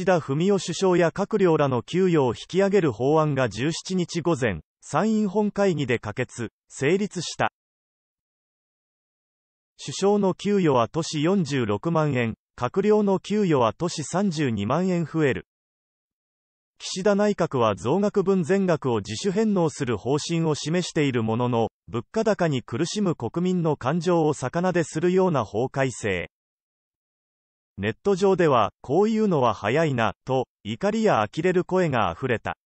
岸田文雄首相や閣僚らの給与を引き上げる法案が17日午前、参院本会議で可決、成立した。首相の給与は都市46万円、閣僚の給与は都市32万円増える。岸田内閣は増額分全額を自主返納する方針を示しているものの、物価高に苦しむ国民の感情を逆なでするような法改正。ネット上では、こういうのは早いな、と、怒りや呆れる声が溢れた。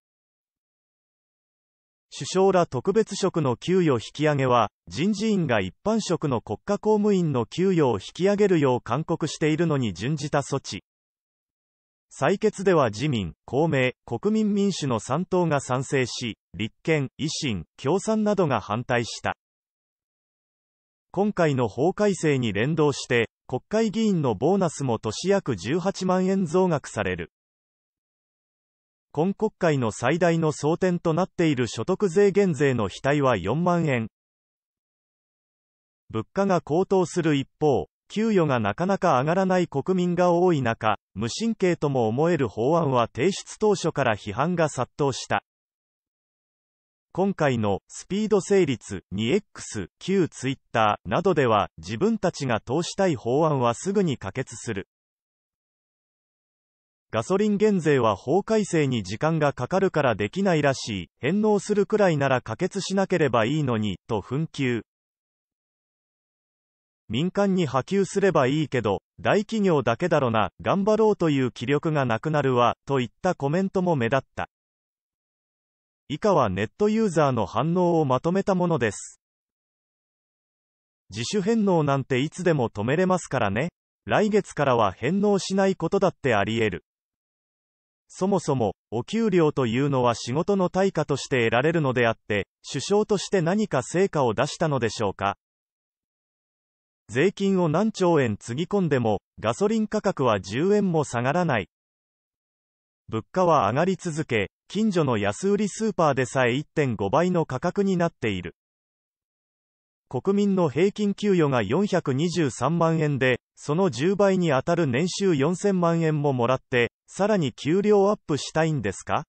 首相ら特別職の給与引き上げは、人事院が一般職の国家公務員の給与を引き上げるよう勧告しているのに準じた措置。採決では自民、公明、国民民主の3党が賛成し、立憲、維新、共産などが反対した。今回の法改正に連動して、国会議員のボーナスも年約18万円増額される。今国会の最大の争点となっている所得税減税の額は4万円。物価が高騰する一方、給与がなかなか上がらない国民が多い中、無神経とも思える法案は提出当初から批判が殺到した。今回のスピード成立 2X、旧 Twitter などでは自分たちが通したい法案はすぐに可決する。ガソリン減税は法改正に時間がかかるからできないらしい、返納するくらいなら可決しなければいいのに、と紛糾。民間に波及すればいいけど、大企業だけだろな、頑張ろうという気力がなくなるわ、といったコメントも目立った。以下はネットユーザーの反応をまとめたものです。自主返納なんていつでも止めれますからね。来月からは返納しないことだってあり得る。そもそも、お給料というのは仕事の対価として得られるのであって、首相として何か成果を出したのでしょうか。税金を何兆円つぎ込んでも、ガソリン価格は10円も下がらない。物価は上がり続け、近所の安売りスーパーでさえ1.5倍の価格になっている。国民の平均給与が423万円で、その10倍に当たる年収4000万円ももらって、さらに給料アップしたいんですか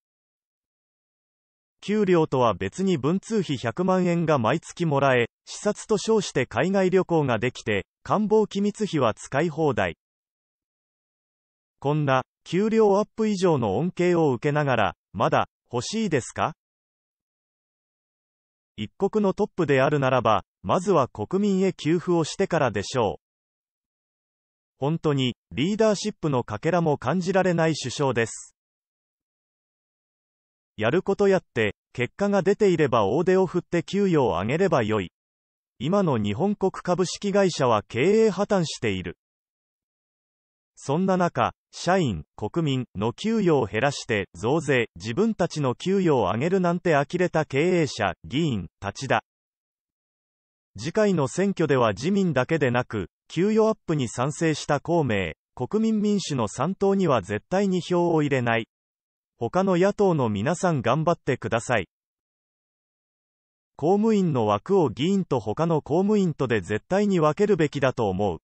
給料とは別に文通費100万円が毎月もらえ、視察と称して海外旅行ができて、官房機密費は使い放題。こんな、給料アップ以上の恩恵を受けながら、まだ、欲しいですか一国のトップであるならば、まずは国民へ給付をしてからでしょう。本当に、リーダーシップのかけらも感じられない首相です。やることやって、結果が出ていれば大手を振って給与を上げればよい。今の日本国株式会社は経営破綻している。そんな中、社員、国民の給与を減らして増税、自分たちの給与を上げるなんて呆れた経営者、議員たちだ。次回の選挙では自民だけでなく、給与アップに賛成した公明、国民民主の3党には絶対に票を入れない。他の野党の皆さん頑張ってください。公務員の枠を議員と他の公務員とで絶対に分けるべきだと思う。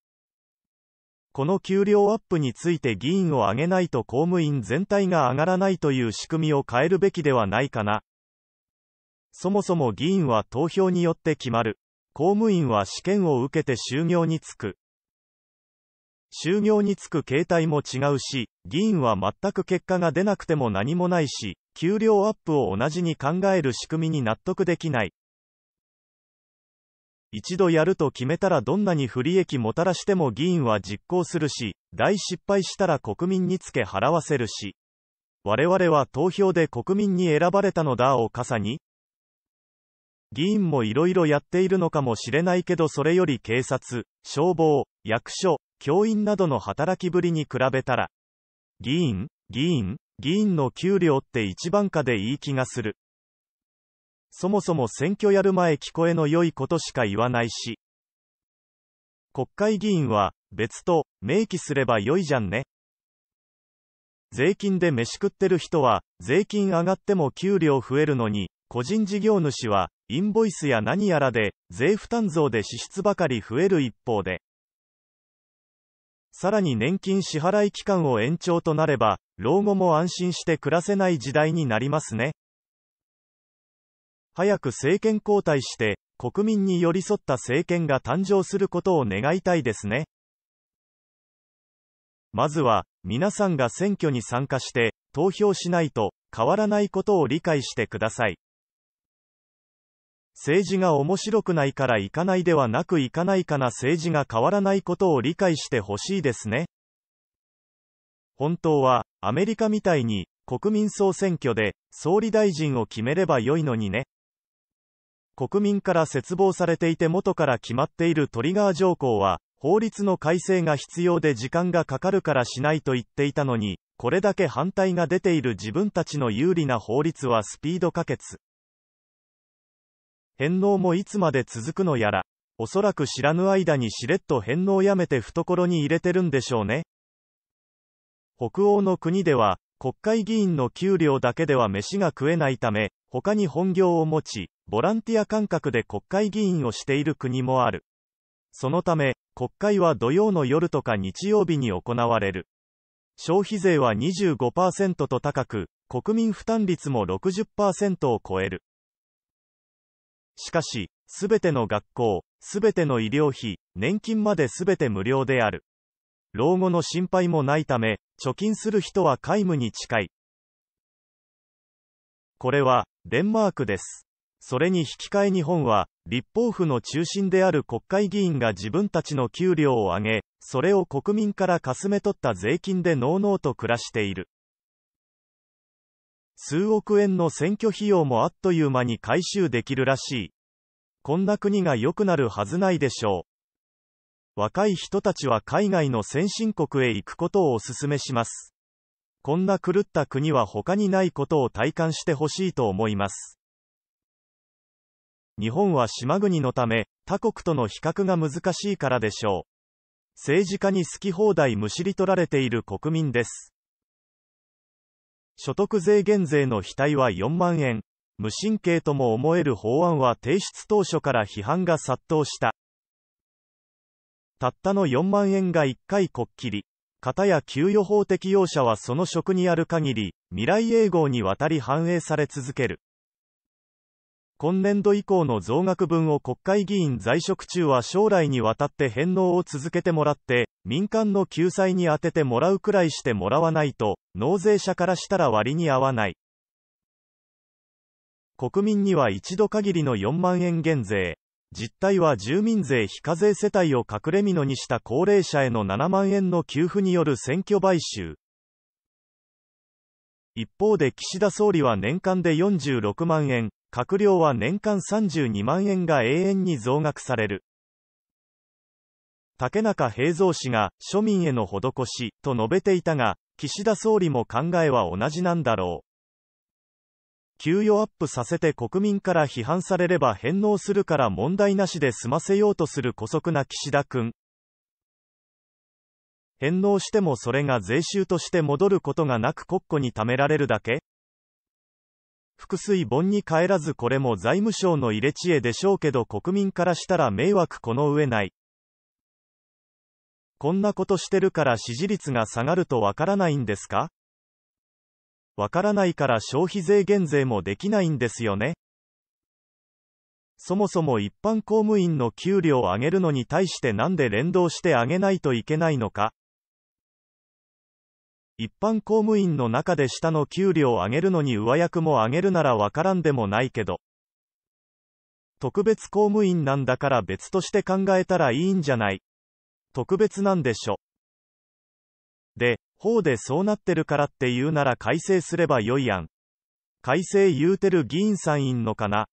この給料アップについて議員を上げないと公務員全体が上がらないという仕組みを変えるべきではないかな。そもそも議員は投票によって決まる。公務員は試験を受けて就業に就く。就業に就く形態も違うし、議員は全く結果が出なくても何もないし、給料アップを同じに考える仕組みに納得できない。一度やると決めたらどんなに不利益もたらしても議員は実行するし、大失敗したら国民につけ払わせるし。我々は投票で国民に選ばれたのだを傘に議員もいろいろやっているのかもしれないけどそれより警察、消防、役所、教員などの働きぶりに比べたら、議員、議員、議員の給料って一番下でいい気がする。そもそも選挙やる前聞こえの良いことしか言わないし。国会議員は、別と、明記すれば良いじゃんね。税金で飯食ってる人は、税金上がっても給料増えるのに、個人事業主は、インボイスや何やらで、税負担増で支出ばかり増える一方で。さらに年金支払い期間を延長となれば、老後も安心して暮らせない時代になりますね。早く政権交代して、国民に寄り添った政権が誕生することを願いたいですね。まずは、皆さんが選挙に参加して、投票しないと、変わらないことを理解してください。政治が面白くないから行かないではなく行かないかな政治が変わらないことを理解してほしいですね。本当は、アメリカみたいに、国民総選挙で、総理大臣を決めればよいのにね。国民から切望されていて元から決まっているトリガー条項は、法律の改正が必要で時間がかかるからしないと言っていたのに、これだけ反対が出ている自分たちの有利な法律はスピード可決。返納もいつまで続くのやら。おそらく知らぬ間にしれっと返納やめて懐に入れてるんでしょうね。北欧の国では、国会議員の給料だけでは飯が食えないため、他に本業を持ち、ボランティア感覚で国会議員をしている国もある。そのため、国会は土曜の夜とか日曜日に行われる。消費税は25%と高く、国民負担率も60%を超える。しかし、すべての学校、すべての医療費、年金まですべて無料である。老後の心配もないため、貯金する人は皆無に近い。これは、デンマークです。それに引き換え日本は、立法府の中心である国会議員が自分たちの給料を上げ、それを国民からかすめ取った税金でのうのうと暮らしている。数億円の選挙費用もあっという間に回収できるらしい。こんな国が良くなるはずないでしょう。若い人たちは海外の先進国へ行くことをお勧めします。こんな狂った国は他にないことを体感してほしいと思います。日本は島国のため、他国との比較が難しいからでしょう。政治家に好き放題むしり取られている国民です。所得税減税の額は4万円。無神経とも思える法案は提出当初から批判が殺到した。たったの4万円が1回こっきり。方や給与法適用者はその職にある限り、未来永劫にわたり反映され続ける。今年度以降の増額分を国会議員在職中は将来にわたって返納を続けてもらって、民間の救済に充ててもらうくらいしてもらわないと、納税者からしたら割に合わない。国民には一度限りの4万円減税。実態は住民税非課税世帯を隠れ蓑にした高齢者への7万円の給付による選挙買収。一方で岸田総理は年間で46万円、閣僚は年間32万円が永遠に増額される。竹中平蔵氏が庶民への施しと述べていたが、岸田総理も考えは同じなんだろう。給与アップさせて国民から批判されれば返納するから問題なしで済ませようとする姑息な岸田君。返納してもそれが税収として戻ることがなく国庫に貯められるだけ複水本に帰らずこれも財務省の入れ知恵でしょうけど国民からしたら迷惑この上ない。こんなことしてるから支持率が下がるとわからないんですかわからないから消費税減税もできないんですよね。そもそも一般公務員の給料を上げるのに対してなんで連動して上げないといけないのか。一般公務員の中で下の給料を上げるのに上役も上げるならわからんでもないけど。特別公務員なんだから別として考えたらいいんじゃない。特別なんでしょ。で、法でそうなってるからって言うなら改正すればよいやん。改正言うてる議員さんいんのかな